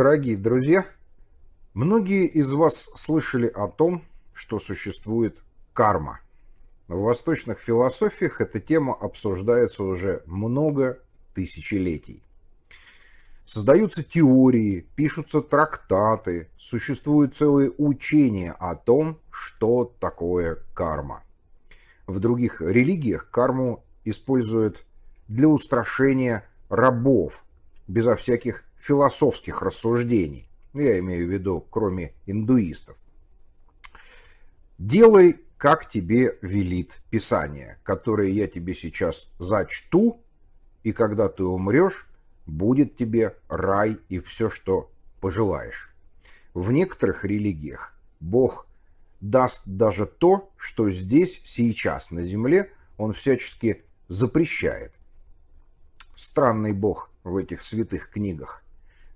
Дорогие друзья, многие из вас слышали о том, что существует карма. В восточных философиях эта тема обсуждается уже много тысячелетий. Создаются теории, пишутся трактаты, существуют целые учения о том, что такое карма. В других религиях карму используют для устрашения рабов, безо всяких философских рассуждений, ну, я имею в виду, кроме индуистов. Делай, как тебе велит Писание, которое я тебе сейчас зачту, и когда ты умрешь, будет тебе рай и все, что пожелаешь. В некоторых религиях Бог даст даже то, что здесь, сейчас, на земле, он всячески запрещает. Странный Бог в этих святых книгах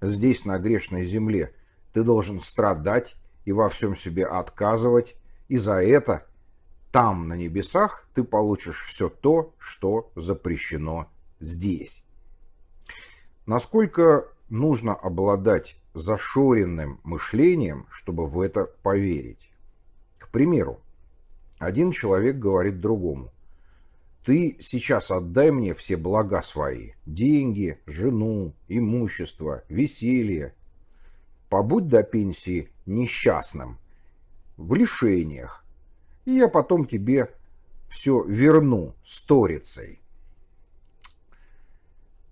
здесь, на грешной земле, ты должен страдать и во всем себе отказывать, и за это там, на небесах, ты получишь все то, что запрещено здесь. Насколько нужно обладать зашоренным мышлением, чтобы в это поверить? К примеру, один человек говорит другому, ты сейчас отдай мне все блага свои. Деньги, жену, имущество, веселье. Побудь до пенсии несчастным, в лишениях. И я потом тебе все верну сторицей.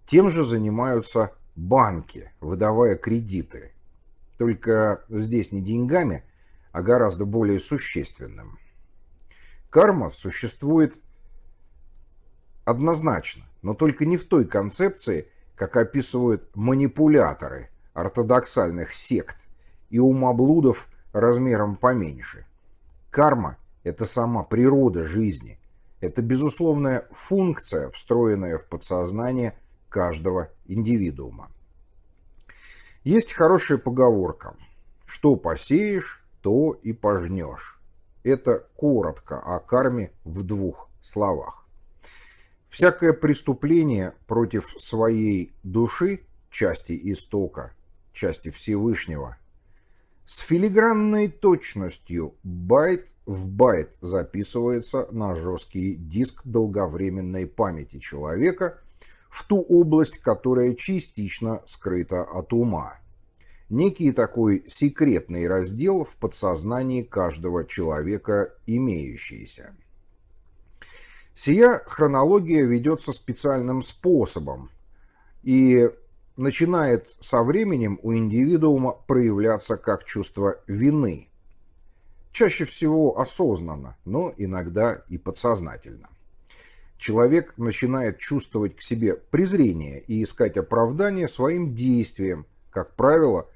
Тем же занимаются банки, выдавая кредиты. Только здесь не деньгами, а гораздо более существенным. Карма существует Однозначно, но только не в той концепции, как описывают манипуляторы ортодоксальных сект и умоблудов размером поменьше. Карма – это сама природа жизни. Это безусловная функция, встроенная в подсознание каждого индивидуума. Есть хорошая поговорка «Что посеешь, то и пожнешь». Это коротко о карме в двух словах. Всякое преступление против своей души, части истока, части Всевышнего, с филигранной точностью байт в байт записывается на жесткий диск долговременной памяти человека в ту область, которая частично скрыта от ума. Некий такой секретный раздел в подсознании каждого человека имеющийся. Сия хронология ведется специальным способом и начинает со временем у индивидуума проявляться как чувство вины. Чаще всего осознанно, но иногда и подсознательно. Человек начинает чувствовать к себе презрение и искать оправдание своим действиям, как правило,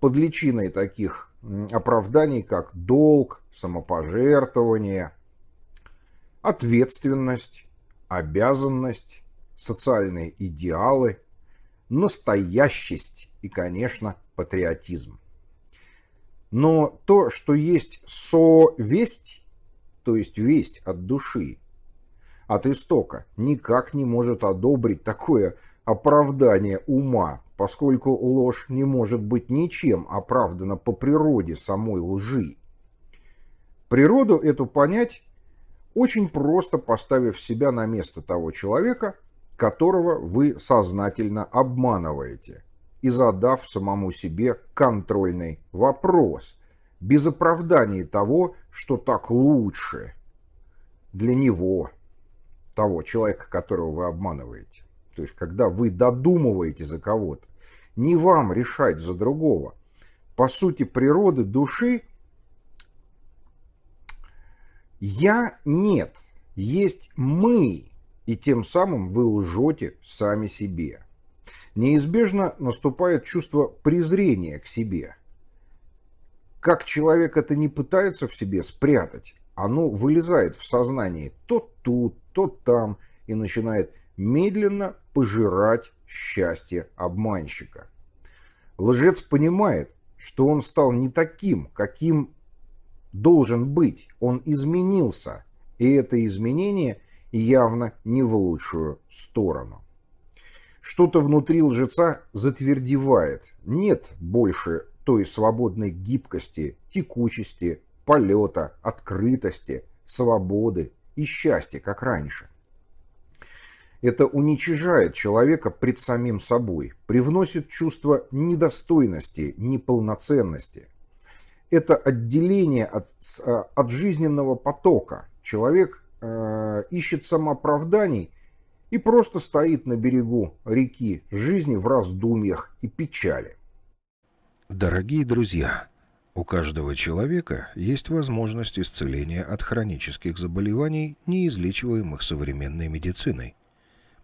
под личиной таких оправданий, как долг, самопожертвование – ответственность, обязанность, социальные идеалы, настоящесть и, конечно, патриотизм. Но то, что есть совесть, то есть весть от души, от истока, никак не может одобрить такое оправдание ума, поскольку ложь не может быть ничем оправдана по природе самой лжи. Природу эту понять очень просто поставив себя на место того человека, которого вы сознательно обманываете, и задав самому себе контрольный вопрос, без оправданий того, что так лучше для него, того человека, которого вы обманываете. То есть, когда вы додумываете за кого-то, не вам решать за другого. По сути природы души – я нет, есть мы, и тем самым вы лжете сами себе. Неизбежно наступает чувство презрения к себе. Как человек это не пытается в себе спрятать, оно вылезает в сознании то тут, то там и начинает медленно пожирать счастье обманщика. Лжец понимает, что он стал не таким, каким должен быть, он изменился, и это изменение явно не в лучшую сторону. Что-то внутри лжеца затвердевает, нет больше той свободной гибкости, текучести, полета, открытости, свободы и счастья, как раньше. Это уничижает человека пред самим собой, привносит чувство недостойности, неполноценности – это отделение от, а, от жизненного потока. Человек э, ищет самооправданий и просто стоит на берегу реки жизни в раздумьях и печали. Дорогие друзья, у каждого человека есть возможность исцеления от хронических заболеваний, неизлечиваемых современной медициной.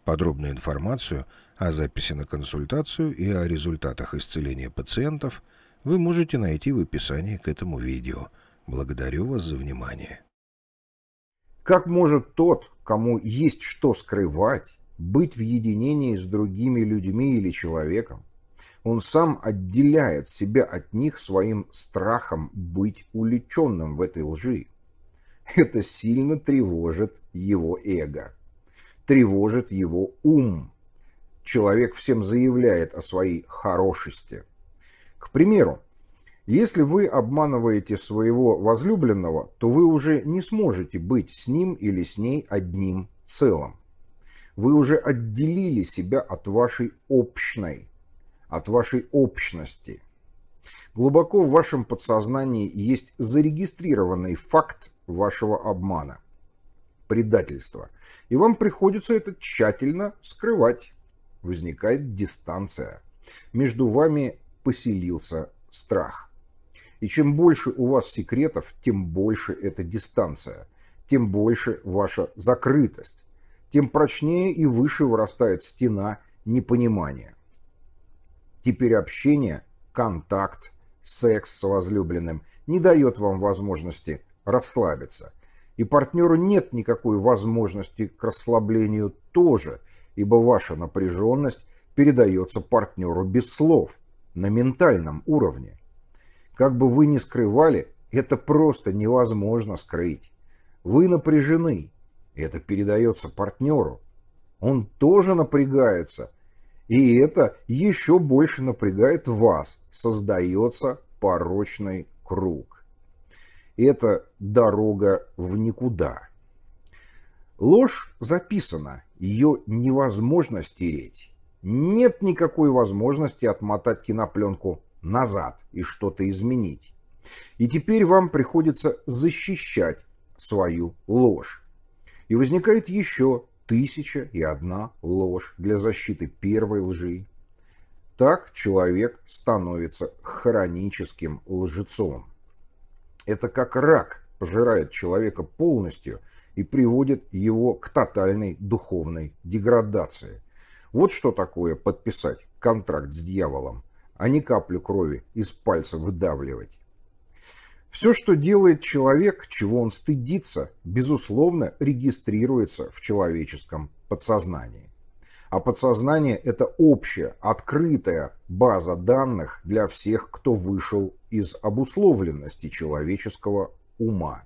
Подробную информацию о записи на консультацию и о результатах исцеления пациентов – вы можете найти в описании к этому видео. Благодарю вас за внимание. Как может тот, кому есть что скрывать, быть в единении с другими людьми или человеком? Он сам отделяет себя от них своим страхом быть уличенным в этой лжи. Это сильно тревожит его эго, тревожит его ум. Человек всем заявляет о своей хорошести – к примеру, если вы обманываете своего возлюбленного, то вы уже не сможете быть с ним или с ней одним целым. Вы уже отделили себя от вашей общной, от вашей общности. Глубоко в вашем подсознании есть зарегистрированный факт вашего обмана, предательства. И вам приходится это тщательно скрывать. Возникает дистанция между вами поселился страх. И чем больше у вас секретов, тем больше эта дистанция, тем больше ваша закрытость, тем прочнее и выше вырастает стена непонимания. Теперь общение, контакт, секс с возлюбленным не дает вам возможности расслабиться. И партнеру нет никакой возможности к расслаблению тоже, ибо ваша напряженность передается партнеру без слов – на ментальном уровне. Как бы вы ни скрывали, это просто невозможно скрыть. Вы напряжены. Это передается партнеру. Он тоже напрягается. И это еще больше напрягает вас. Создается порочный круг. Это дорога в никуда. Ложь записана. Ее невозможно стереть нет никакой возможности отмотать кинопленку назад и что-то изменить. И теперь вам приходится защищать свою ложь. И возникает еще тысяча и одна ложь для защиты первой лжи. Так человек становится хроническим лжецом. Это как рак пожирает человека полностью и приводит его к тотальной духовной деградации – вот что такое подписать контракт с дьяволом, а не каплю крови из пальца выдавливать. Все, что делает человек, чего он стыдится, безусловно, регистрируется в человеческом подсознании. А подсознание – это общая, открытая база данных для всех, кто вышел из обусловленности человеческого ума.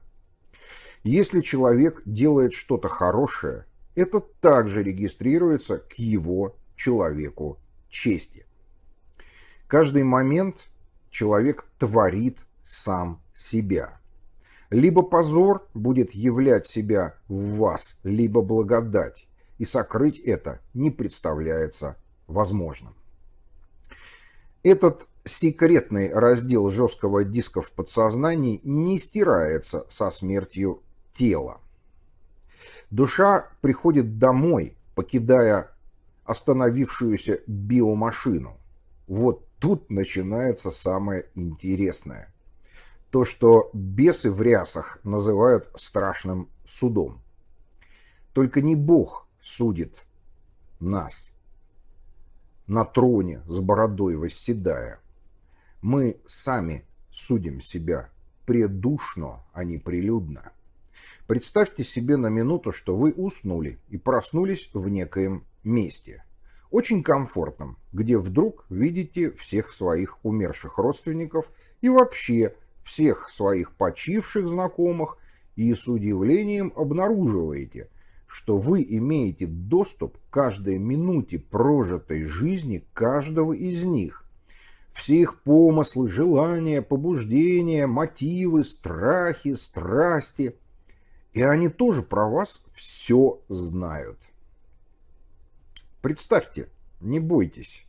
Если человек делает что-то хорошее, это также регистрируется к его человеку чести. Каждый момент человек творит сам себя. Либо позор будет являть себя в вас, либо благодать, и сокрыть это не представляется возможным. Этот секретный раздел жесткого диска в подсознании не стирается со смертью тела. Душа приходит домой, покидая остановившуюся биомашину. Вот тут начинается самое интересное. То, что бесы в рясах называют страшным судом. Только не Бог судит нас, на троне с бородой восседая. Мы сами судим себя предушно, а не прилюдно. Представьте себе на минуту, что вы уснули и проснулись в некоем месте. Очень комфортном, где вдруг видите всех своих умерших родственников и вообще всех своих почивших знакомых и с удивлением обнаруживаете, что вы имеете доступ к каждой минуте прожитой жизни каждого из них. Все их помыслы, желания, побуждения, мотивы, страхи, страсти – и они тоже про вас все знают. Представьте, не бойтесь.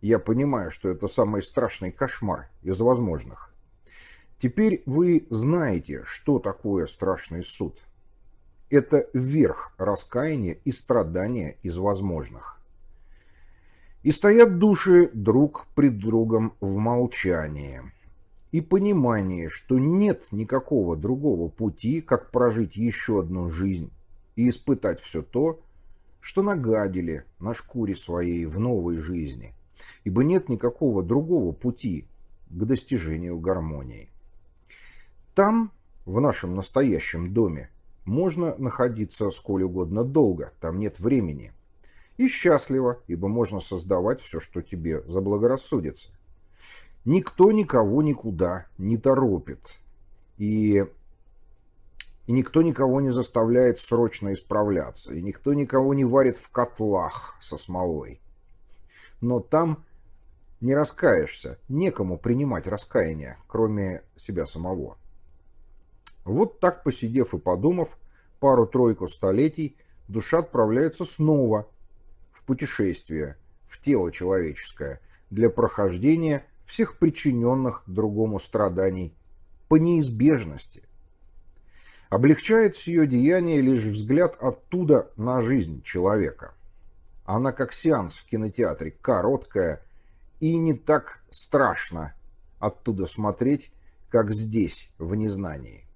Я понимаю, что это самый страшный кошмар из возможных. Теперь вы знаете, что такое страшный суд. Это верх раскаяния и страдания из возможных. И стоят души друг при другом в молчании – и понимание, что нет никакого другого пути, как прожить еще одну жизнь и испытать все то, что нагадили на шкуре своей в новой жизни, ибо нет никакого другого пути к достижению гармонии. Там, в нашем настоящем доме, можно находиться сколь угодно долго, там нет времени. И счастливо, ибо можно создавать все, что тебе заблагорассудится. Никто никого никуда не торопит. И, и никто никого не заставляет срочно исправляться. И никто никого не варит в котлах со смолой. Но там не раскаешься. Некому принимать раскаяние, кроме себя самого. Вот так, посидев и подумав, пару-тройку столетий, душа отправляется снова в путешествие, в тело человеческое, для прохождения – всех причиненных другому страданий по неизбежности. Облегчает ее деяние лишь взгляд оттуда на жизнь человека. Она как сеанс в кинотеатре, короткая и не так страшно оттуда смотреть, как здесь, в незнании.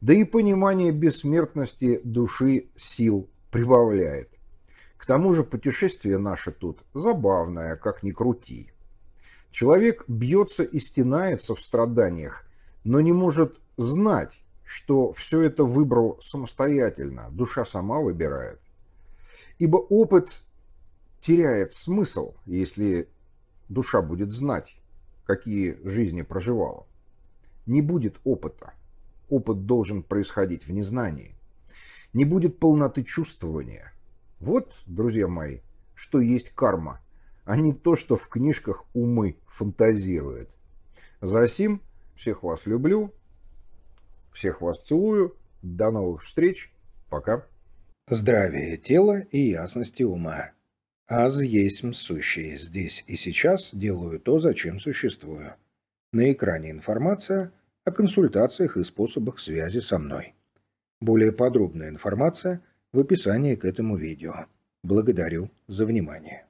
Да и понимание бессмертности души сил прибавляет. К тому же путешествие наше тут забавное, как ни крути. Человек бьется и стенается в страданиях, но не может знать, что все это выбрал самостоятельно, душа сама выбирает. Ибо опыт теряет смысл, если душа будет знать, какие жизни проживала. Не будет опыта. Опыт должен происходить в незнании. Не будет полноты чувствования. Вот, друзья мои, что есть карма – а не то, что в книжках умы фантазирует. Засим, всех вас люблю, всех вас целую, до новых встреч, пока. Здравия тела и ясности ума. Аз есть сущие здесь и сейчас делаю то, зачем существую. На экране информация о консультациях и способах связи со мной. Более подробная информация в описании к этому видео. Благодарю за внимание.